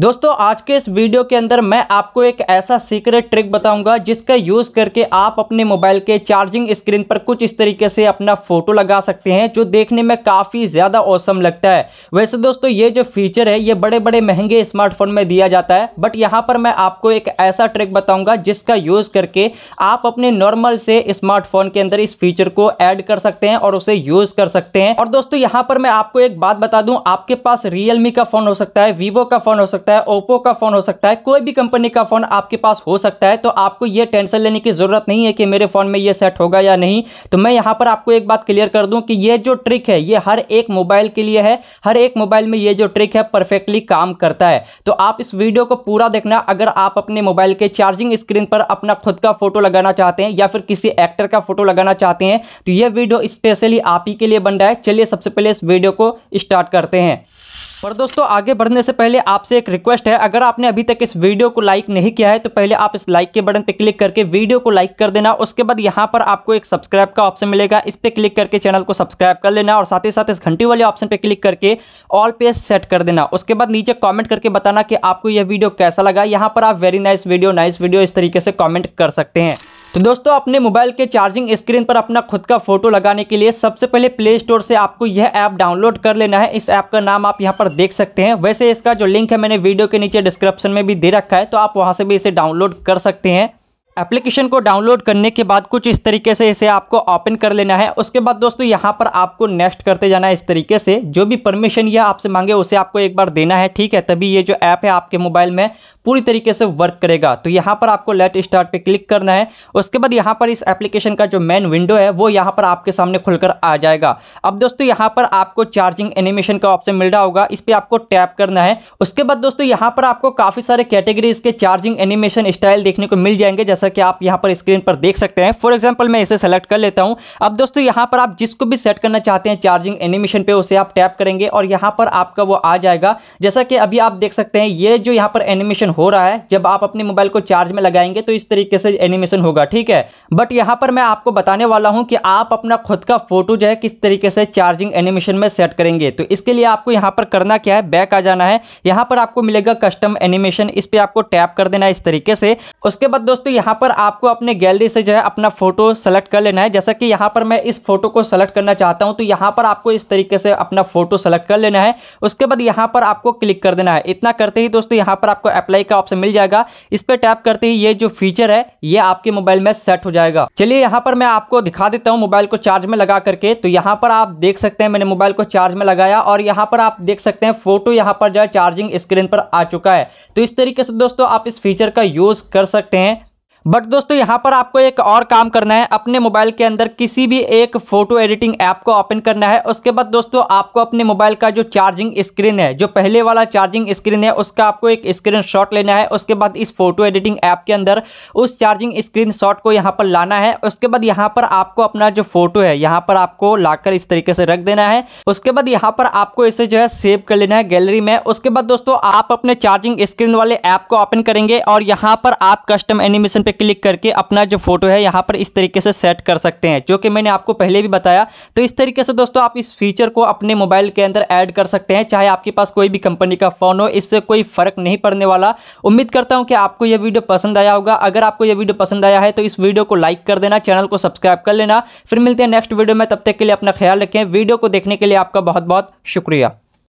दोस्तों आज के इस वीडियो के अंदर मैं आपको एक ऐसा सीक्रेट ट्रिक बताऊंगा जिसका यूज़ करके आप अपने मोबाइल के चार्जिंग स्क्रीन पर कुछ इस तरीके से अपना फ़ोटो लगा सकते हैं जो देखने में काफ़ी ज़्यादा औसम लगता है वैसे दोस्तों ये जो फीचर है ये बड़े बड़े महंगे स्मार्टफोन में दिया जाता है बट यहाँ पर मैं आपको एक ऐसा ट्रिक बताऊँगा जिसका यूज़ करके आप अपने नॉर्मल से स्मार्टफोन के अंदर इस फीचर को ऐड कर सकते हैं और उसे यूज़ कर सकते हैं और दोस्तों यहाँ पर मैं आपको एक बात बता दूँ आपके पास रियलमी का फ़ोन हो सकता है वीवो का फ़ोन हो सकता है सकता है ओप्पो का फ़ोन हो सकता है कोई भी कंपनी का फ़ोन आपके पास हो सकता है तो आपको यह टेंशन लेने की ज़रूरत नहीं है कि मेरे फ़ोन में यह सेट होगा या नहीं तो मैं यहां पर आपको एक बात क्लियर कर दूं कि यह जो ट्रिक है यह हर एक मोबाइल के लिए है हर एक मोबाइल में यह जो ट्रिक है परफेक्टली काम करता है तो आप इस वीडियो को पूरा देखना अगर आप अपने मोबाइल के चार्जिंग स्क्रीन पर अपना खुद का फ़ोटो लगाना चाहते हैं या फिर किसी एक्टर का फ़ोटो लगाना चाहते हैं तो यह वीडियो स्पेशली आप ही के लिए बन रहा है चलिए सबसे पहले इस वीडियो को स्टार्ट करते हैं पर दोस्तों आगे बढ़ने से पहले आपसे एक रिक्वेस्ट है अगर आपने अभी तक इस वीडियो को लाइक नहीं किया है तो पहले आप इस लाइक के बटन पर क्लिक करके वीडियो को लाइक कर देना उसके बाद यहाँ पर आपको एक सब्सक्राइब का ऑप्शन मिलेगा इस पर क्लिक करके चैनल को सब्सक्राइब कर लेना और साथ ही साथ इस घंटी वाले ऑप्शन पर क्लिक करके ऑल पेज सेट कर देना उसके बाद नीचे कॉमेंट करके बताना कि आपको यह वीडियो कैसा लगा यहाँ पर आप very nice video nice video इस तरीके से कॉमेंट कर सकते हैं तो दोस्तों अपने मोबाइल के चार्जिंग स्क्रीन पर अपना खुद का फोटो लगाने के लिए सबसे पहले प्ले स्टोर से आपको यह ऐप डाउनलोड कर लेना है इस ऐप का नाम आप यहाँ पर देख सकते हैं वैसे इसका जो लिंक है मैंने वीडियो के नीचे डिस्क्रिप्शन में भी दे रखा है तो आप वहाँ से भी इसे डाउनलोड कर सकते हैं एप्लीकेशन को डाउनलोड करने के बाद कुछ इस तरीके से इसे आपको ओपन कर लेना है उसके बाद दोस्तों यहाँ पर आपको नेक्स्ट करते जाना है इस तरीके से जो भी परमिशन यह आपसे मांगे उसे आपको एक बार देना है ठीक है तभी ये जो ऐप है आपके मोबाइल में पूरी तरीके से वर्क करेगा तो यहाँ पर आपको लेट स्टार्ट पे क्लिक करना है उसके बाद यहाँ पर इस एप्लीकेशन का जो मेन विंडो है वो यहाँ पर आपके सामने खुलकर आ जाएगा अब दोस्तों यहाँ पर आपको चार्जिंग एनिमेशन का ऑप्शन मिल रहा होगा इस पर आपको टैप करना है उसके बाद दोस्तों यहाँ पर आपको काफ़ी सारे कैटेगरीज के चार्जिंग एनिमेशन स्टाइल देखने को मिल जाएंगे जैसे जैसा कि आप यहाँ पर स्क्रीन पर देख सकते हैं फॉर एग्जाम्पल मैं इसे सेलेक्ट कर लेता हूँ अब दोस्तों यहाँ पर आप जिसको भी सेट करना चाहते हैं चार्जिंग एनिमेशन पे उसे आप टैप करेंगे और यहाँ पर आपका वो आ जाएगा जैसा कि अभी आप देख सकते हैं ये जो यहाँ पर एनिमेशन हो रहा है जब आप अपने मोबाइल को चार्ज में लगाएंगे तो इस तरीके से एनिमेशन होगा ठीक है बट यहाँ पर मैं आपको बताने वाला हूँ कि आप अपना खुद का फोटो जो है किस तरीके से चार्जिंग एनिमेशन में सेट करेंगे तो इसके लिए आपको यहाँ पर करना क्या है बैक आ जाना है यहाँ पर आपको मिलेगा कस्टम एनिमेशन इस पर आपको टैप कर देना है इस तरीके से उसके बाद दोस्तों यहाँ यहाँ पर आपको अपने गैलरी से जो है अपना फोटो सेलेक्ट कर लेना है जैसा कि यहाँ पर मैं इस फोटो को सेलेक्ट करना चाहता हूँ तो यहाँ पर आपको इस तरीके से अपना फोटो सेलेक्ट कर लेना है उसके बाद यहाँ पर आपको क्लिक कर देना है इतना करते ही दोस्तों यहाँ पर आपको अप्लाई का ऑप्शन मिल जाएगा इस पर टैप करते ही ये जो फीचर है ये आपके मोबाइल में सेट हो जाएगा चलिए यहाँ पर मैं आपको दिखा देता हूँ मोबाइल को चार्ज में लगा करके तो यहाँ पर आप देख सकते हैं मैंने मोबाइल को चार्ज में लगाया और यहाँ पर आप देख सकते हैं फोटो यहाँ पर जो है चार्जिंग स्क्रीन पर आ चुका है तो इस तरीके से दोस्तों आप इस फीचर का यूज कर सकते हैं बट दोस्तों यहाँ पर आपको एक और काम करना है अपने मोबाइल के अंदर किसी भी एक फोटो एडिटिंग ऐप को ओपन करना है उसके बाद दोस्तों आपको अपने मोबाइल का जो चार्जिंग स्क्रीन है जो पहले वाला चार्जिंग स्क्रीन है उसका आपको एक स्क्रीन शॉट लेना है उसके बाद इस फोटो एडिटिंग ऐप के अंदर उस चार्जिंग स्क्रीन शॉट को यहाँ पर लाना है उसके बाद यहाँ पर आपको अपना जो फोटो है यहाँ पर आपको लाकर इस तरीके से रख देना है उसके बाद यहाँ पर आपको इसे जो है सेव कर लेना है गैलरी में उसके बाद दोस्तों आप अपने चार्जिंग स्क्रीन वाले ऐप को ओपन करेंगे और यहाँ पर आप कस्टम एनिमेशन पे पे क्लिक करके अपना जो फोटो है यहाँ पर इस तरीके से सेट कर सकते हैं जो कि मैंने आपको पहले भी बताया तो इस तरीके से दोस्तों आप इस फीचर को अपने मोबाइल के अंदर ऐड कर सकते हैं चाहे आपके पास कोई भी कंपनी का फ़ोन हो इससे कोई फ़र्क नहीं पड़ने वाला उम्मीद करता हूँ कि आपको यह वीडियो पसंद आया होगा अगर आपको यह वीडियो पसंद आया है तो इस वीडियो को लाइक कर देना चैनल को सब्सक्राइब कर लेना फिर मिलते हैं नेक्स्ट वीडियो में तब तक के लिए अपना ख्याल रखें वीडियो को देखने के लिए आपका बहुत बहुत शुक्रिया